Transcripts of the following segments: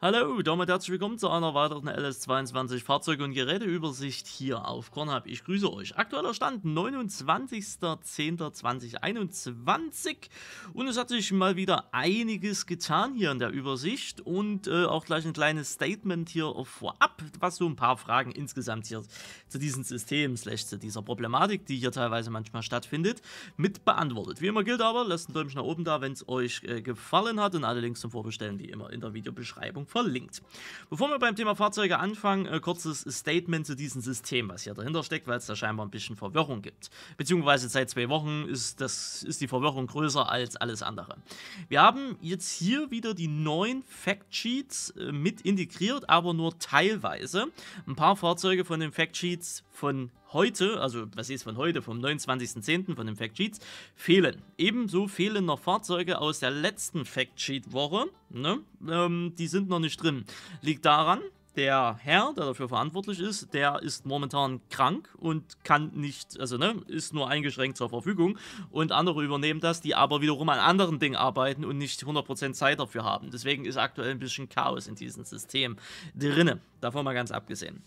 Hallo, damit herzlich willkommen zu einer weiteren LS22 Fahrzeug- und Geräteübersicht hier auf Kornhub. Ich grüße euch. Aktueller Stand 29.10.2021 und es hat sich mal wieder einiges getan hier in der Übersicht und äh, auch gleich ein kleines Statement hier vorab, was so ein paar Fragen insgesamt hier zu diesem System, zu dieser Problematik, die hier teilweise manchmal stattfindet, mit beantwortet. Wie immer gilt aber, lasst ein Däumchen nach oben da, wenn es euch äh, gefallen hat und alle Links zum Vorbestellen wie immer in der Videobeschreibung verlinkt. Bevor wir beim Thema Fahrzeuge anfangen, äh, kurzes Statement zu diesem System, was hier dahinter steckt, weil es da scheinbar ein bisschen Verwirrung gibt. Beziehungsweise seit zwei Wochen ist, das, ist die Verwirrung größer als alles andere. Wir haben jetzt hier wieder die neuen Factsheets äh, mit integriert, aber nur teilweise. Ein paar Fahrzeuge von den Factsheets von heute, also was ist von heute, vom 29.10. von den Factsheets, fehlen. Ebenso fehlen noch Fahrzeuge aus der letzten Factsheet-Woche. Ne? Ähm, die sind noch nicht drin. Liegt daran, der Herr, der dafür verantwortlich ist, der ist momentan krank und kann nicht, also ne, ist nur eingeschränkt zur Verfügung. Und andere übernehmen das, die aber wiederum an anderen Dingen arbeiten und nicht 100% Zeit dafür haben. Deswegen ist aktuell ein bisschen Chaos in diesem System drinne. Davon mal ganz abgesehen.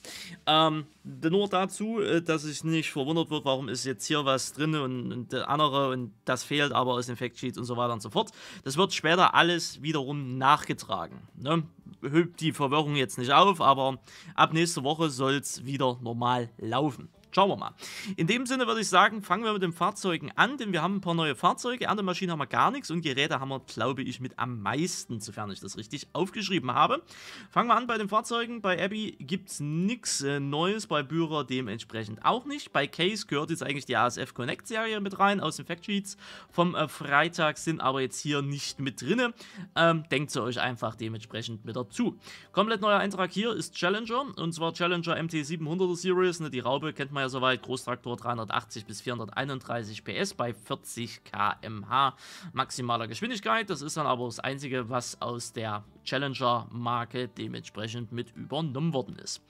Ähm, nur dazu, äh, dass ich nicht verwundert wird, warum ist jetzt hier was drin und, und andere und das fehlt aber aus dem Factsheet und so weiter und so fort. Das wird später alles wiederum nachgetragen. Ne? hebt die Verwirrung jetzt nicht auf, aber ab nächster Woche soll es wieder normal laufen. Schauen wir mal. In dem Sinne würde ich sagen, fangen wir mit den Fahrzeugen an, denn wir haben ein paar neue Fahrzeuge. An der haben wir gar nichts und Geräte haben wir, glaube ich, mit am meisten, sofern ich das richtig aufgeschrieben habe. Fangen wir an bei den Fahrzeugen. Bei Abby gibt es nichts äh, Neues, bei Bührer dementsprechend auch nicht. Bei Case gehört jetzt eigentlich die ASF Connect Serie mit rein aus den Factsheets vom äh, Freitag, sind aber jetzt hier nicht mit drin. Ähm, denkt sie euch einfach dementsprechend mit dazu. Komplett neuer Eintrag hier ist Challenger und zwar Challenger MT700 Series. Ne, die Raube kennt man wir soweit. Großtraktor 380 bis 431 PS bei 40 km/h maximaler Geschwindigkeit. Das ist dann aber das Einzige, was aus der Challenger-Marke dementsprechend mit übernommen worden ist.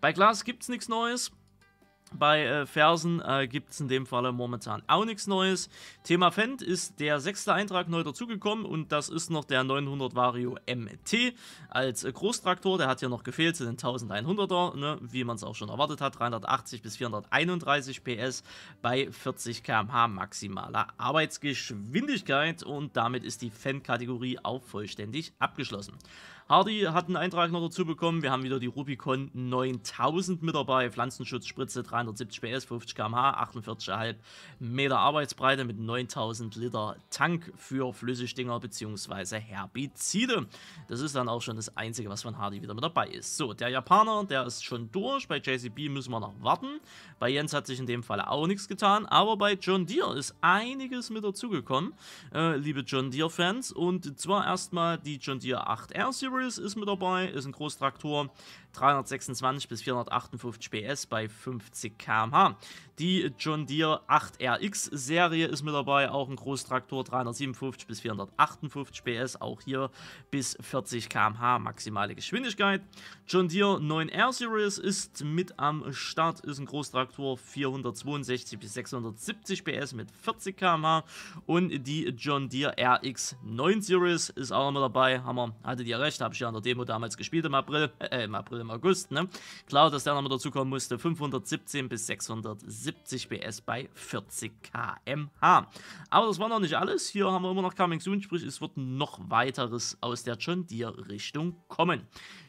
Bei Glas gibt es nichts Neues. Bei äh, Versen äh, gibt es in dem Falle momentan auch nichts Neues. Thema Fendt ist der sechste Eintrag neu dazugekommen und das ist noch der 900 Vario MT als äh, Großtraktor. Der hat ja noch gefehlt zu den 1100er, ne, wie man es auch schon erwartet hat. 380 bis 431 PS bei 40 km/h maximaler Arbeitsgeschwindigkeit und damit ist die Fendt-Kategorie auch vollständig abgeschlossen. Hardy hat einen Eintrag noch dazu bekommen. Wir haben wieder die Rubicon 9000 mit dabei. Pflanzenschutzspritze 370 PS, 50 km/h, 48,5 Meter Arbeitsbreite mit 9000 Liter Tank für Flüssigdinger bzw. Herbizide. Das ist dann auch schon das Einzige, was von Hardy wieder mit dabei ist. So, der Japaner, der ist schon durch. Bei JCB müssen wir noch warten. Bei Jens hat sich in dem Fall auch nichts getan. Aber bei John Deere ist einiges mit dazugekommen, äh, liebe John Deere-Fans. Und zwar erstmal die John Deere 8R Series Harris ist mit dabei, ist ein Großtraktor. 326 bis 458 PS bei 50 km/h. Die John Deere 8RX Serie ist mit dabei, auch ein Großtraktor, 357 bis 458 PS, auch hier bis 40 km/h maximale Geschwindigkeit. John Deere 9R Series ist mit am Start, ist ein Großtraktor, 462 bis 670 PS mit 40 km/h und die John Deere RX 9 Series ist auch noch mit dabei, Hammer, hattet ihr recht, habe ich ja an der Demo damals gespielt im April, äh, im April, im August. Ne? Klar, dass der nochmal kommen musste. 517 bis 670 PS bei 40 km/h. Aber das war noch nicht alles. Hier haben wir immer noch Coming Soon, sprich es wird noch weiteres aus der John Deere Richtung kommen.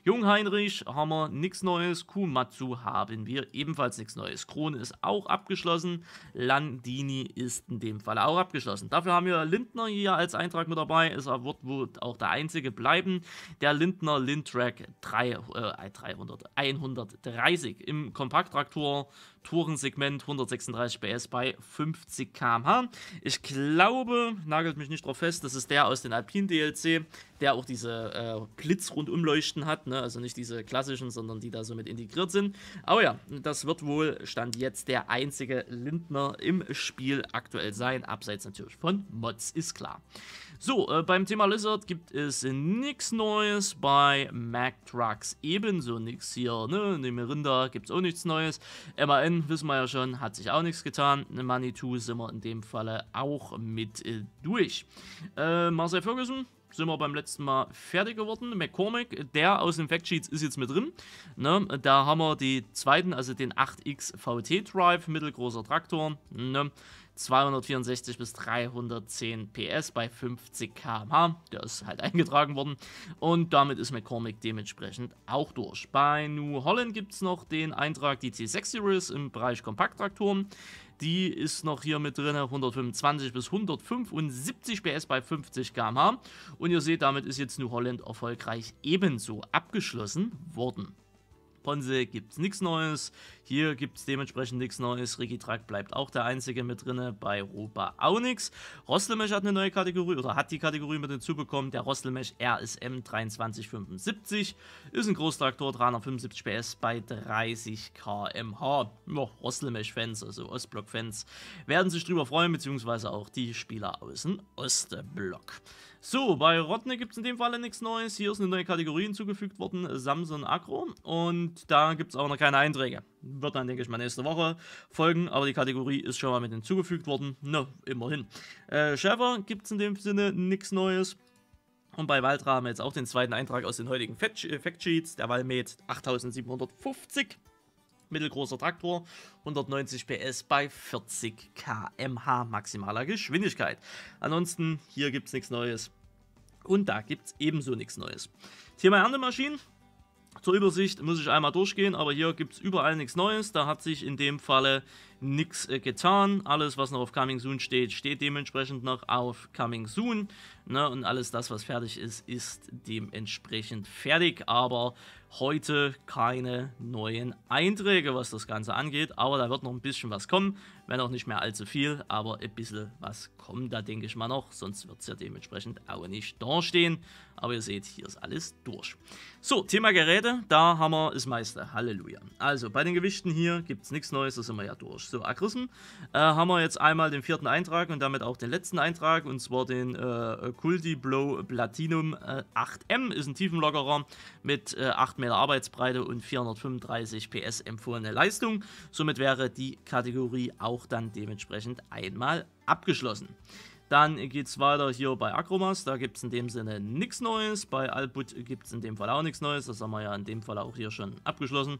Jungheinrich haben wir nichts Neues. Kumatsu haben wir ebenfalls nichts Neues. Krone ist auch abgeschlossen. Landini ist in dem Fall auch abgeschlossen. Dafür haben wir Lindner hier als Eintrag mit dabei. Es wird wohl auch der einzige bleiben. Der Lindner Lindtrack 3, äh, 300, 130 im Kompakttraktor Tourensegment 136 PS bei 50 km/h. Ich glaube, nagelt mich nicht drauf fest, das ist der aus den Alpine DLC, der auch diese äh, Blitz-Rundumleuchten hat. Ne? Also nicht diese klassischen, sondern die da so mit integriert sind. Aber ja, das wird wohl Stand jetzt der einzige Lindner im Spiel aktuell sein. Abseits natürlich von Mods, ist klar. So, äh, beim Thema Lizard gibt es nichts Neues, bei Mac Trucks ebenso nichts hier, ne? In dem Rinder gibt es auch nichts Neues. MAN, wissen wir ja schon, hat sich auch nichts getan. Manitou sind wir in dem Falle auch mit äh, durch. Äh, Marcel Ferguson, sind wir beim letzten Mal fertig geworden. McCormick, der aus den Factsheets ist jetzt mit drin. Ne? Da haben wir die zweiten, also den 8X VT Drive, mittelgroßer Traktor. Ne? 264 bis 310 PS bei 50 km/h. Der ist halt eingetragen worden. Und damit ist McCormick dementsprechend auch durch. Bei New Holland gibt es noch den Eintrag die C6 Series im Bereich Kompakttraktoren. Die ist noch hier mit drin, 125 bis 175 PS bei 50 km/h. Und ihr seht, damit ist jetzt New Holland erfolgreich ebenso abgeschlossen worden gibt es nichts Neues. Hier gibt es dementsprechend nichts Neues. Regitrack bleibt auch der einzige mit drinne. Bei Rupa auch nichts. Rostelmesh hat eine neue Kategorie oder hat die Kategorie mit hinzubekommen. Der Rostelmesh RSM 2375 ist ein Großtraktor, 375 PS bei 30 km/h. Ja, Rostelmesh-Fans, also Ostblock-Fans, werden sich drüber freuen, beziehungsweise auch die Spieler aus dem Ostblock. So, bei Rodne gibt es in dem Fall nichts Neues. Hier ist eine neue Kategorie hinzugefügt worden, Samson Agro. Und da gibt es auch noch keine Einträge. Wird dann, denke ich, mal nächste Woche folgen. Aber die Kategorie ist schon mal mit hinzugefügt worden. Na, immerhin. Äh, Schäfer gibt es in dem Sinne nichts Neues. Und bei Waldra haben wir jetzt auch den zweiten Eintrag aus den heutigen äh, Factsheets. Der Walmet 8750 mittelgroßer Traktor, 190 PS bei 40 km/h maximaler Geschwindigkeit. Ansonsten, hier gibt es nichts Neues und da gibt es ebenso nichts Neues. Thema Erntemaschinen. Zur Übersicht muss ich einmal durchgehen, aber hier gibt es überall nichts Neues. Da hat sich in dem Falle nichts äh, getan. Alles, was noch auf Coming Soon steht, steht dementsprechend noch auf Coming Soon. Ne? Und alles das, was fertig ist, ist dementsprechend fertig. Aber heute keine neuen Einträge, was das Ganze angeht. Aber da wird noch ein bisschen was kommen. Wenn auch nicht mehr allzu viel, aber ein bisschen was kommt da, denke ich mal noch. Sonst wird es ja dementsprechend auch nicht dastehen. Aber ihr seht, hier ist alles durch. So, Thema Geräte. Da haben wir das meiste. Halleluja. Also, bei den Gewichten hier gibt es nichts Neues. Da sind wir ja durch. So, Akrissen äh, haben wir jetzt einmal den vierten Eintrag und damit auch den letzten Eintrag. Und zwar den äh, Culti Blow Platinum äh, 8M. Ist ein Tiefenlockerer mit äh, 8 Meter Arbeitsbreite und 435 PS empfohlene Leistung. Somit wäre die Kategorie auch dann dementsprechend einmal abgeschlossen. Dann geht es weiter hier bei Acromas, da gibt es in dem Sinne nichts Neues. Bei Albut gibt es in dem Fall auch nichts Neues, das haben wir ja in dem Fall auch hier schon abgeschlossen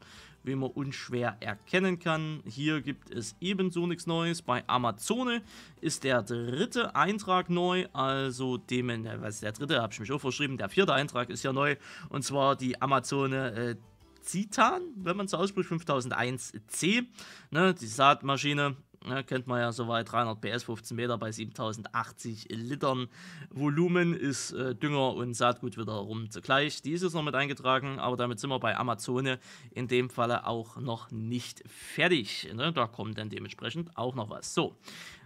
wie man unschwer erkennen kann. Hier gibt es ebenso nichts Neues. Bei Amazone ist der dritte Eintrag neu, also dementsprechend, äh, was ist der dritte, habe ich mich auch verschrieben, der vierte Eintrag ist ja neu, und zwar die Amazone äh, Zitan, wenn man es ausspricht, 5001C, ne, die Saatmaschine Ne, kennt man ja soweit, 300 PS, 15 Meter bei 7080 Litern. Volumen ist äh, Dünger und Saatgut wiederum zugleich. Die ist jetzt noch mit eingetragen, aber damit sind wir bei Amazone in dem Falle auch noch nicht fertig. Ne? Da kommt dann dementsprechend auch noch was. So,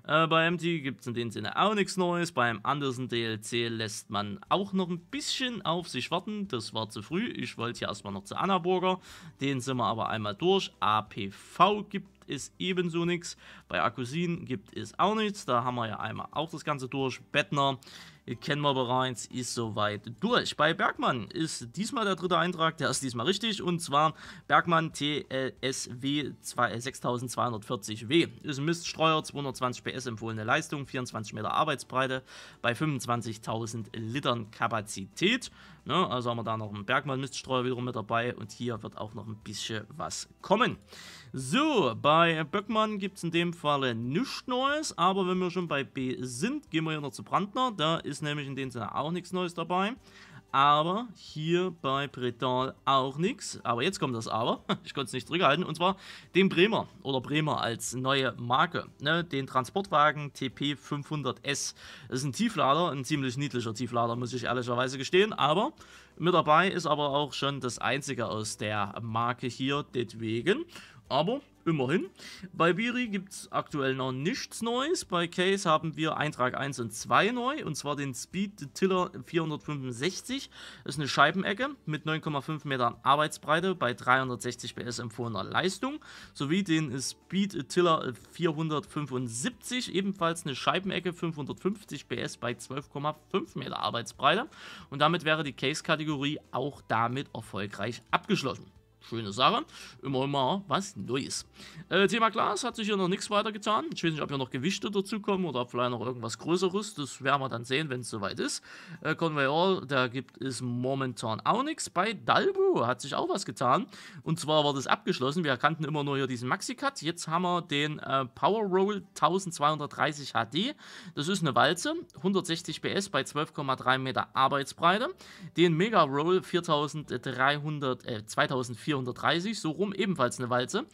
äh, bei MT gibt es in dem Sinne auch nichts Neues. Beim Andersen DLC lässt man auch noch ein bisschen auf sich warten. Das war zu früh. Ich wollte ja erstmal noch zu Annaburger. Den sind wir aber einmal durch. APV gibt es ebenso nichts. Bei Akkusin gibt es auch nichts. Da haben wir ja einmal auch das Ganze durch. Bettner Ken Mobile 1 ist soweit durch. Bei Bergmann ist diesmal der dritte Eintrag, der ist diesmal richtig und zwar Bergmann TLSW 6240W. Äh, ist ein Miststreuer, 220 PS empfohlene Leistung, 24 Meter Arbeitsbreite bei 25.000 Litern Kapazität. Ne? Also haben wir da noch einen Bergmann-Miststreuer wiederum mit dabei und hier wird auch noch ein bisschen was kommen. So, bei Böckmann gibt es in dem Falle nichts Neues, aber wenn wir schon bei B sind, gehen wir hier noch zu Brandner. Da ist nämlich in dem Sinne auch nichts Neues dabei aber hier bei Breton auch nichts. Aber jetzt kommt das Aber, ich konnte es nicht zurückhalten, und zwar den Bremer oder Bremer als neue Marke. Ne, den Transportwagen TP500S. Das ist ein Tieflader, ein ziemlich niedlicher Tieflader, muss ich ehrlicherweise gestehen, aber mit dabei ist aber auch schon das einzige aus der Marke hier, deswegen. Aber Immerhin. Bei Biri gibt es aktuell noch nichts Neues. Bei Case haben wir Eintrag 1 und 2 neu. Und zwar den Speed Tiller 465. Das ist eine Scheibenecke mit 9,5 Metern Arbeitsbreite bei 360 PS empfohlener Leistung. Sowie den Speed Tiller 475. Ebenfalls eine Scheibenecke 550 PS bei 12,5 Meter Arbeitsbreite. Und damit wäre die Case-Kategorie auch damit erfolgreich abgeschlossen. Schöne Sache. Immer mal was Neues. Äh, Thema Glas hat sich hier noch nichts weiter getan. Ich weiß nicht, ob hier noch Gewichte dazukommen oder vielleicht noch irgendwas Größeres. Das werden wir dann sehen, wenn es soweit ist. Äh, Conway All, da gibt es momentan auch nichts. Bei Dalbu hat sich auch was getan. Und zwar war das abgeschlossen. Wir erkannten immer nur hier diesen Maxi-Cut. Jetzt haben wir den äh, Power Roll 1230 HD. Das ist eine Walze. 160 PS bei 12,3 Meter Arbeitsbreite. Den Mega Roll 4300, äh, 2400 430, so rum ebenfalls eine Walze,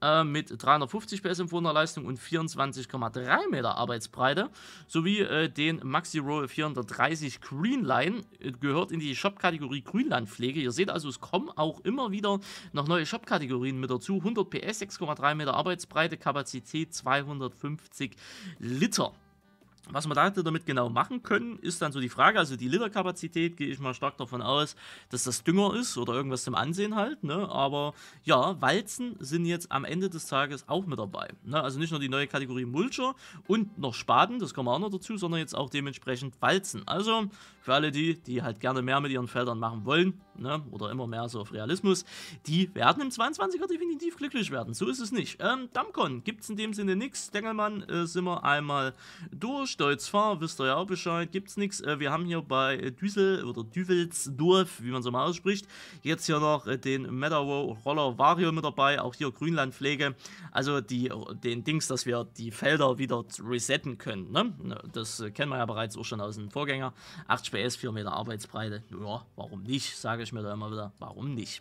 äh, mit 350 PS empfohlener Leistung und 24,3 Meter Arbeitsbreite, sowie äh, den Maxi Roll 430 Greenline, äh, gehört in die Shop-Kategorie Grünlandpflege. Ihr seht also, es kommen auch immer wieder noch neue Shop-Kategorien mit dazu. 100 PS, 6,3 Meter Arbeitsbreite, Kapazität 250 Liter. Was man damit genau machen können, ist dann so die Frage. Also die Literkapazität gehe ich mal stark davon aus, dass das Dünger ist oder irgendwas zum Ansehen halt. Ne? Aber ja, Walzen sind jetzt am Ende des Tages auch mit dabei. Ne? Also nicht nur die neue Kategorie Mulcher und noch Spaten, das kommen wir auch noch dazu, sondern jetzt auch dementsprechend Walzen. Also für alle die, die halt gerne mehr mit ihren Feldern machen wollen ne? oder immer mehr so auf Realismus, die werden im 22er definitiv glücklich werden. So ist es nicht. Ähm, Damcon gibt es in dem Sinne nichts. Dengelmann äh, sind wir einmal durch da jetzt fahre, wisst ihr ja auch Bescheid, gibt's nichts. Äh, wir haben hier bei äh, Düsel oder Düvelsdorf, wie man so mal ausspricht, jetzt hier noch äh, den Meadow Roller Vario mit dabei, auch hier Grünlandpflege. Also die, den Dings, dass wir die Felder wieder resetten können. Ne? ne das äh, kennen wir ja bereits auch schon aus dem Vorgänger. 8 PS, 4 Meter Arbeitsbreite. Ja, warum nicht, sage ich mir da immer wieder. Warum nicht?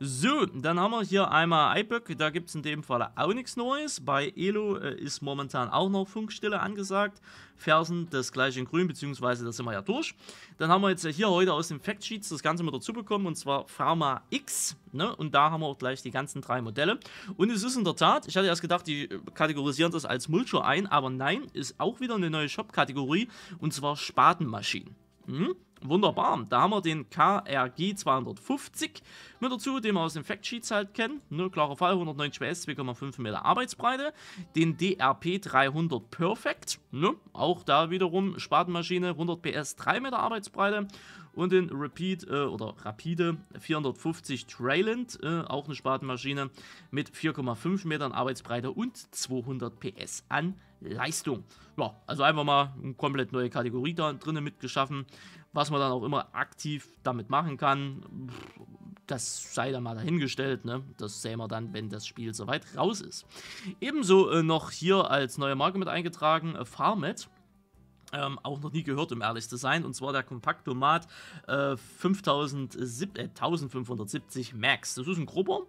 So, dann haben wir hier einmal iBook. Da gibt es in dem Fall auch nichts Neues. Bei Elo äh, ist momentan auch noch Funkstille angesagt. Fersen das gleiche in Grün, beziehungsweise da sind wir ja durch. Dann haben wir jetzt hier heute aus den Factsheets das Ganze mit dazu bekommen, und zwar Pharma X, ne? und da haben wir auch gleich die ganzen drei Modelle. Und es ist in der Tat, ich hatte erst gedacht, die kategorisieren das als Mulcher ein, aber nein, ist auch wieder eine neue Shop-Kategorie, und zwar Spatenmaschinen. Mhm. Wunderbar, da haben wir den KRG 250 mit dazu, den wir aus den Factsheets halt kennen. Ne, klarer Fall, 190 PS, 2,5 Meter Arbeitsbreite. Den DRP 300 Perfect, ne, auch da wiederum Spatenmaschine, 100 PS, 3 Meter Arbeitsbreite. Und den Repeat äh, oder Rapide 450 Trailand, äh, auch eine Spatenmaschine mit 4,5 Metern Arbeitsbreite und 200 PS an Leistung. Ja, also einfach mal eine komplett neue Kategorie da drinnen mitgeschaffen was man dann auch immer aktiv damit machen kann, das sei dann mal dahingestellt. Ne? Das sehen wir dann, wenn das Spiel soweit raus ist. Ebenso äh, noch hier als neue Marke mit eingetragen, äh, Farmet. Ähm, auch noch nie gehört, um ehrlich zu sein. Und zwar der Kompaktomat äh, 5070, äh, 1570 Max. Das ist ein grober,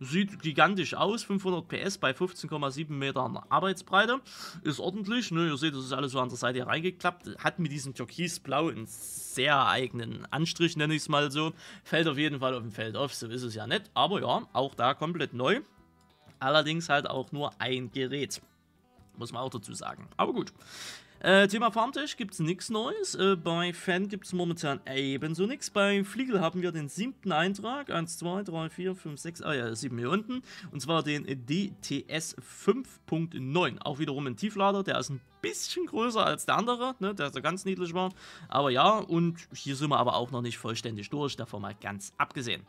Sieht gigantisch aus, 500 PS bei 15,7 Metern Arbeitsbreite, ist ordentlich, ne? ihr seht, das ist alles so an der Seite reingeklappt, hat mit diesem Türkisblau einen sehr eigenen Anstrich, nenne ich es mal so, fällt auf jeden Fall auf dem Feld auf, so ist es ja nicht. aber ja, auch da komplett neu, allerdings halt auch nur ein Gerät, muss man auch dazu sagen, aber gut. Äh, Thema Farmtisch gibt es nichts Neues. Äh, bei Fan gibt es momentan ebenso nichts. Bei Fliegel haben wir den siebten Eintrag. 1, 2, 3, 4, 5, 6, ah ja, 7 hier unten. Und zwar den DTS 5.9. Auch wiederum ein Tieflader, der ist ein bisschen größer als der andere, ne, der so ganz niedlich war. Aber ja, und hier sind wir aber auch noch nicht vollständig durch, davon mal ganz abgesehen.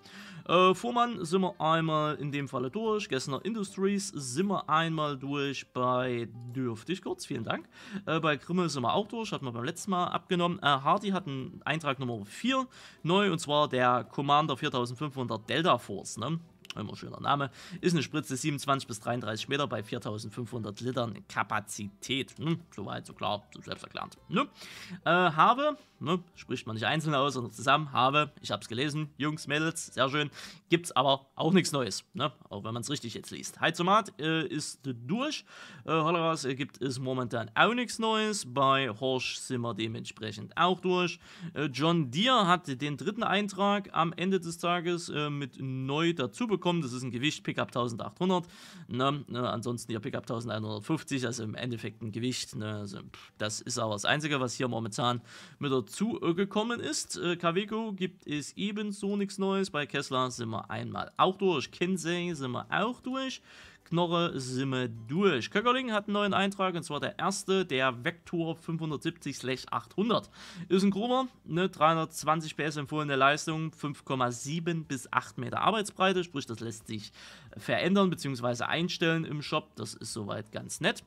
Äh, Fuhrmann sind wir einmal in dem Falle durch, Gessner Industries sind wir einmal durch bei dürfte ich kurz, vielen Dank. Äh, bei Grimmel sind wir auch durch, hatten wir beim letzten Mal abgenommen. Äh, Hardy hat einen Eintrag Nummer 4 neu und zwar der Commander 4500 Delta Force, ne? immer schöner Name, ist eine Spritze 27 bis 33 Meter bei 4500 Litern Kapazität. Ne? Hm, Soweit, so klar, so selbst erklärend. Ne? Äh, habe, ne? spricht man nicht einzeln aus, sondern zusammen, habe, ich habe es gelesen, Jungs, Mädels, sehr schön, Gibt es aber auch nichts Neues, ne? auch wenn man es richtig jetzt liest. Heizomat äh, ist durch, äh, Holleras äh, gibt es momentan auch nichts Neues, bei Horsch sind wir dementsprechend auch durch. Äh, John Deere hat den dritten Eintrag am Ende des Tages äh, mit neu dazu bekommen kommt. Das ist ein Gewicht Pickup 1800. Ne? Ne? Ansonsten hier Pickup 1150, also im Endeffekt ein Gewicht. Ne? Also, pff, das ist aber das Einzige, was hier momentan mit dazu äh, gekommen ist. Äh, Kaveco gibt es ebenso nichts Neues. Bei Kessler sind wir einmal auch durch. Kinsey sind wir auch durch. Knorre sind wir durch. Köckerling hat einen neuen Eintrag und zwar der erste, der Vector 570-800. Ist ein Gruber, ne, 320 PS empfohlene Leistung, 5,7 bis 8 Meter Arbeitsbreite, sprich das lässt sich verändern bzw. einstellen im Shop, das ist soweit ganz nett.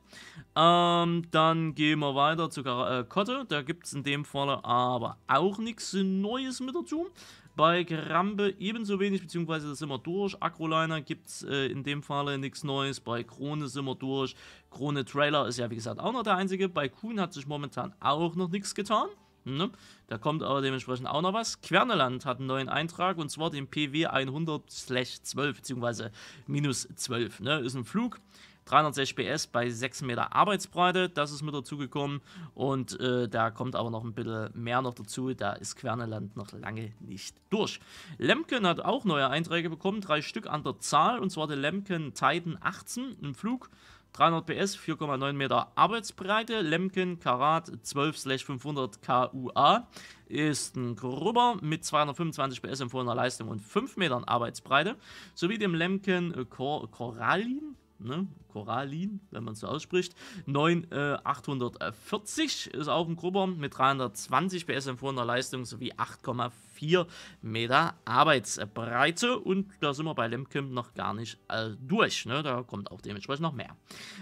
Ähm, dann gehen wir weiter zu äh, Kotte, da gibt es in dem Falle aber auch nichts Neues mit dazu. Bei Grambe ebenso wenig, beziehungsweise sind wir durch. Acroliner gibt es äh, in dem Falle nichts Neues. Bei Krone sind wir durch. Krone Trailer ist ja wie gesagt auch noch der einzige. Bei Kuhn hat sich momentan auch noch nichts getan. Ne? Da kommt aber dementsprechend auch noch was. Querneland hat einen neuen Eintrag und zwar den PW 100-12 beziehungsweise minus 12. Ne? Ist ein Flug 360 PS bei 6 Meter Arbeitsbreite, das ist mit dazugekommen. Und äh, da kommt aber noch ein bisschen mehr noch dazu, da ist Querneland noch lange nicht durch. Lemken hat auch neue Einträge bekommen, drei Stück an der Zahl, und zwar der Lemken Titan 18 im Flug. 300 PS, 4,9 Meter Arbeitsbreite, Lemken Karat 12-500 KUA ist ein Grubber mit 225 PS empfohlener Leistung und 5 Metern Arbeitsbreite, sowie dem Lemken Cor Corallin ne? Korallin, wenn man es so ausspricht. 9840 äh, ist auch ein Grubber mit 320 PS empfohlener Leistung sowie 8,4 Meter Arbeitsbreite. Und da sind wir bei Lemkim noch gar nicht äh, durch. Ne? Da kommt auch dementsprechend noch mehr.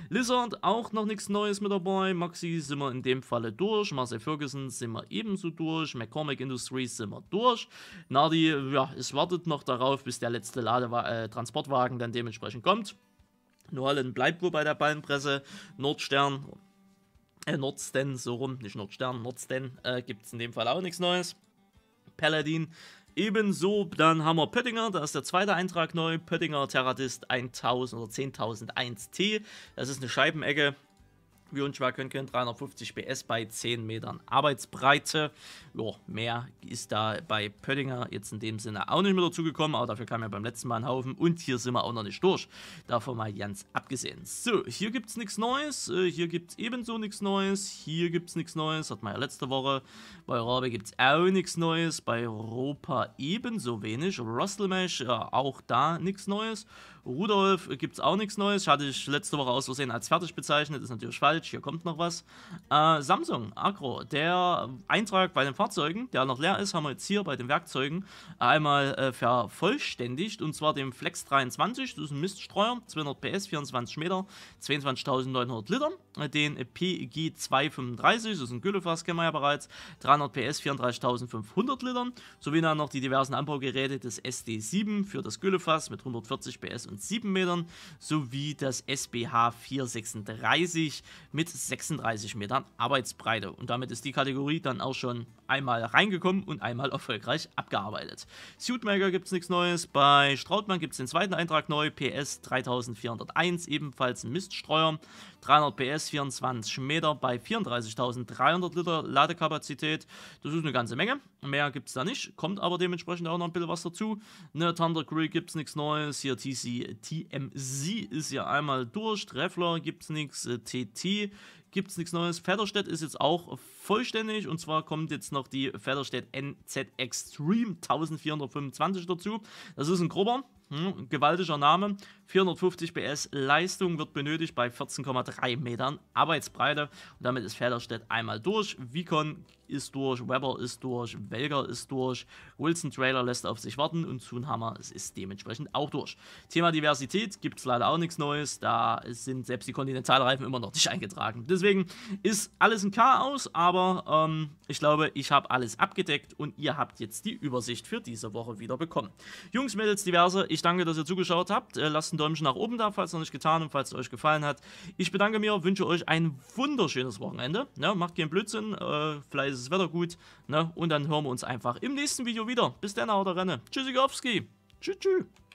Lizard auch noch nichts Neues mit dabei. Maxi sind wir in dem Falle durch. Marcel Ferguson sind wir ebenso durch. McCormick Industries sind wir durch. Nardi, ja, es wartet noch darauf, bis der letzte Ladewa äh, Transportwagen dann dementsprechend kommt. New Holland bleibt wohl bei der Ballenpresse. Nordstern, äh, Nordsten, so rum, nicht Nordstern, Nordsten, äh, gibt es in dem Fall auch nichts Neues. Paladin ebenso. Dann haben wir Pöttinger, da ist der zweite Eintrag neu. Pöttinger Terradist 1000 oder 10.001 T. Das ist eine Scheibenecke, wie unschwer können können 350 PS bei 10 Metern Arbeitsbreite. Jo, mehr ist da bei Pöttinger jetzt in dem Sinne auch nicht mehr dazugekommen, aber dafür kam ja beim letzten Mal ein Haufen und hier sind wir auch noch nicht durch. Davon mal ganz abgesehen. So, hier gibt es nichts Neues, hier gibt es ebenso nichts Neues, hier gibt es nichts Neues, hat man ja letzte Woche. Bei Rabe gibt es auch nichts Neues, bei Europa ebenso wenig. Russell Mesh, ja, auch da nichts Neues. Rudolf äh, gibt es auch nichts Neues. Hatte ich letzte Woche aus Versehen als fertig bezeichnet. Ist natürlich falsch. Hier kommt noch was. Äh, Samsung Agro. Der Eintrag bei den Fahrzeugen, der noch leer ist, haben wir jetzt hier bei den Werkzeugen äh, einmal äh, vervollständigt. Und zwar dem Flex 23. Das ist ein Miststreuer. 200 PS, 24 Meter, 22.900 Liter den PG 235, das ist ein Güllefass, kennen wir ja bereits, 300 PS, 34.500 Litern, sowie dann noch die diversen Anbaugeräte des SD7 für das Güllefass mit 140 PS und 7 Metern, sowie das SBH 436 mit 36 Metern Arbeitsbreite. Und damit ist die Kategorie dann auch schon einmal reingekommen und einmal erfolgreich abgearbeitet. Suitmaker gibt es nichts Neues, bei Strautmann gibt es den zweiten Eintrag neu, PS 3401, ebenfalls ein Miststreuer, 300 PS, 24 Meter bei 34.300 Liter Ladekapazität. Das ist eine ganze Menge. Mehr gibt es da nicht. Kommt aber dementsprechend auch noch ein bisschen was dazu. Ne, Thunder Creek gibt es nichts Neues. Hier TC, TMZ ist ja einmal durch. Treffler gibt es nichts. Äh, TT gibt es nichts Neues. Vetterstedt ist jetzt auch vollständig. Und zwar kommt jetzt noch die Federstedt NZ Extreme 1425 dazu. Das ist ein grober, hm, gewaltiger Name. 450 PS Leistung wird benötigt bei 14,3 Metern Arbeitsbreite. Und damit ist Federstedt einmal durch. Vicon ist durch, Weber ist durch, Welger ist durch, Wilson Trailer lässt auf sich warten und Zunhammer ist dementsprechend auch durch. Thema Diversität gibt es leider auch nichts Neues. Da sind selbst die Kontinentalreifen immer noch nicht eingetragen. Deswegen ist alles ein Chaos, aber aber ähm, ich glaube, ich habe alles abgedeckt und ihr habt jetzt die Übersicht für diese Woche wieder bekommen. Jungs, Mädels, diverse, ich danke, dass ihr zugeschaut habt. Äh, lasst ein Däumchen nach oben da, falls es noch nicht getan und falls es euch gefallen hat. Ich bedanke mir, wünsche euch ein wunderschönes Wochenende. Ne? Macht keinen Blödsinn, äh, vielleicht ist das Wetter gut. Ne? Und dann hören wir uns einfach im nächsten Video wieder. Bis dann, haut Renne. Tschüssikowski. Tschüss, tschüss.